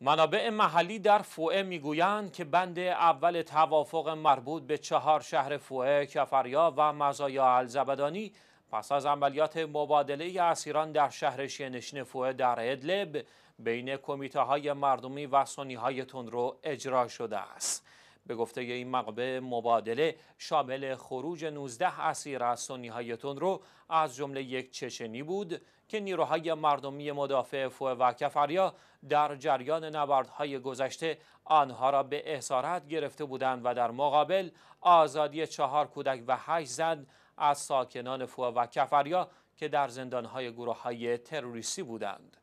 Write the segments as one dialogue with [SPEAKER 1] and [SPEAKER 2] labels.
[SPEAKER 1] منابع محلی در فوئه میگویند که بند اول توافق مربوط به چهار شهر فوئه، کفریا و مزایا الزبدانی پس از عملیات مبادله اسیران در شهر شینشین فوئه در ادلب بین کمیته های مردمی و سنی های تندرو اجرا شده است. به گفته این مقبه مبادله شامل خروج 19 اسیر از سنی های رو از جمله یک چچنی بود که نیروهای مردمی مدافع فوه و کفریا در جریان نبردهای گذشته آنها را به احسارت گرفته بودند و در مقابل آزادی چهار کودک و هشت زن از ساکنان فوه و کفریا که در زندانهای گروه های تروریستی بودند.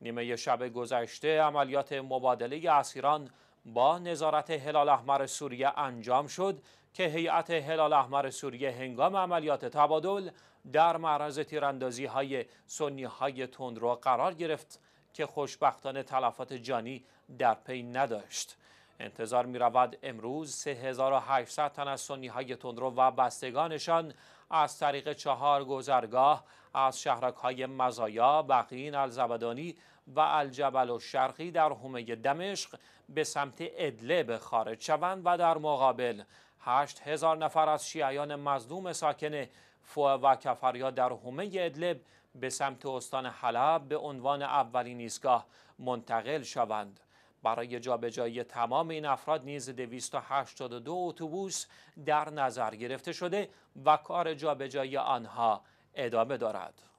[SPEAKER 1] نیمه شب گذشته عملیات مبادله اسیران با نظارت هلال احمر سوریه انجام شد که هیئت هلال احمر سوریه هنگام عملیات تبادل در معرض تیراندازی های سنی های تندرو قرار گرفت که خوشبختانه تلفات جانی در پی نداشت انتظار می امروز 3800 تن از سنی های تندرو و بستگانشان از طریق چهار گذرگاه از شهرک های مزایا، بقین، الزبدانی و الجبل و شرقی در حومه دمشق به سمت ادلب خارج شوند و در مقابل 8000 نفر از شیعیان مظلوم ساکن فو و کفریا در حومه ادلب به سمت استان حلب به عنوان اولین ایستگاه منتقل شوند. برای جابجایی تمام این افراد نیز 282 اتوبوس در نظر گرفته شده و کار جابجایی آنها ادامه دارد